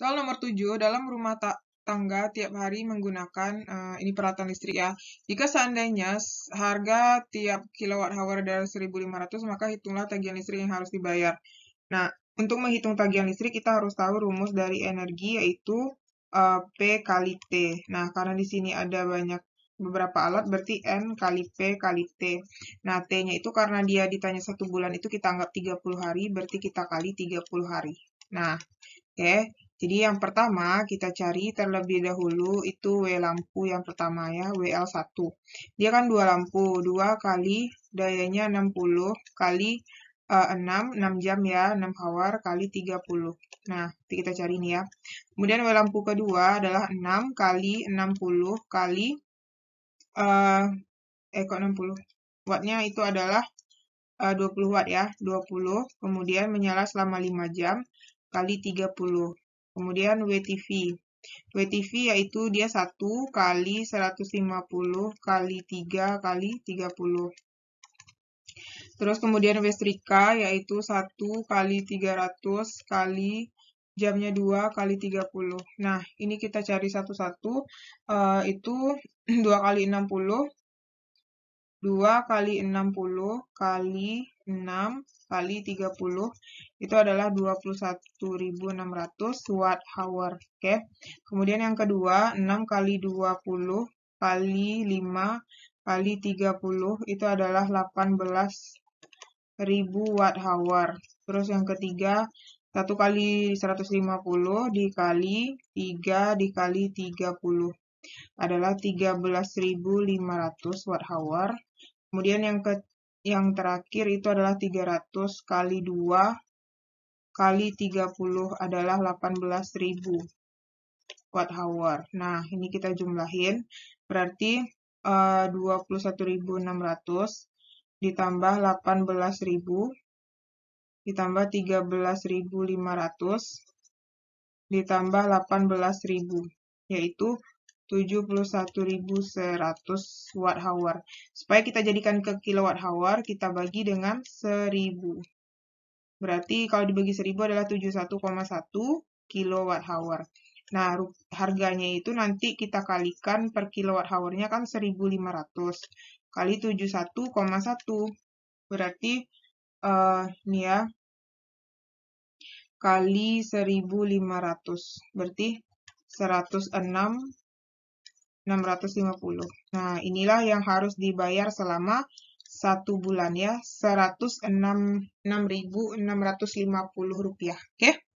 Soal nomor 7, dalam rumah ta tangga tiap hari menggunakan uh, ini peralatan listrik ya. Jika seandainya harga tiap kilowatt hour adalah 1.500, maka hitunglah tagihan listrik yang harus dibayar. Nah, untuk menghitung tagihan listrik kita harus tahu rumus dari energi yaitu uh, P kali T. Nah, karena di sini ada banyak beberapa alat berarti N kali P kali T. Nah, T-nya itu karena dia ditanya satu bulan itu kita anggap 30 hari, berarti kita kali 30 hari. Nah, oke. Okay. Jadi yang pertama kita cari terlebih dahulu itu W lampu yang pertama ya, WL1. Dia kan dua lampu, 2 kali dayanya 60 kali uh, 6, 6 jam ya, 6 hour kali 30. Nah, kita cari ini ya. Kemudian W lampu kedua adalah 6 kali 60 kali uh, eh kok 60 wattnya itu adalah eh, uh, 20 watt ya, 20 kemudian menyala selama 5 jam kali 30. Kemudian WTV. WTV yaitu dia 1 kali 150 kali 3 kali 30. Terus kemudian Westrika yaitu 1 kali 300 kali jamnya 2 kali 30. Nah, ini kita cari satu-satu, uh, itu 2 kali 60, 2 kali 60 kali 6 kali 30 itu adalah 21.600 watt hour. Oke. Okay. Kemudian yang kedua, 6 kali 20 kali 5 kali 30 itu adalah 18.000 watt hour. Terus yang ketiga, 1 kali 150 dikali 3 dikali 30 adalah 13.500 watt hour. Kemudian yang ke yang terakhir itu adalah 300 kali 2 kali 30 adalah 18.000 watt hour. Nah, ini kita jumlahin berarti eh, uh, 21.600 ditambah 18.000 ditambah 13.500 ditambah 18.000 yaitu 71.100 watt hour. Supaya kita jadikan ke kilowatt hour, kita bagi dengan 1000. Berarti kalau dibagi 1000 adalah 71,1 kilowatt hour. Nah, harganya itu nanti kita kalikan per kilowatt hournya kan 1500 kali 71,1. Berarti uh, ini ya kali 1500. Berarti 106 650. Nah, inilah yang harus dibayar selama satu bulan ya, 106.650 rupiah. Oke. Okay?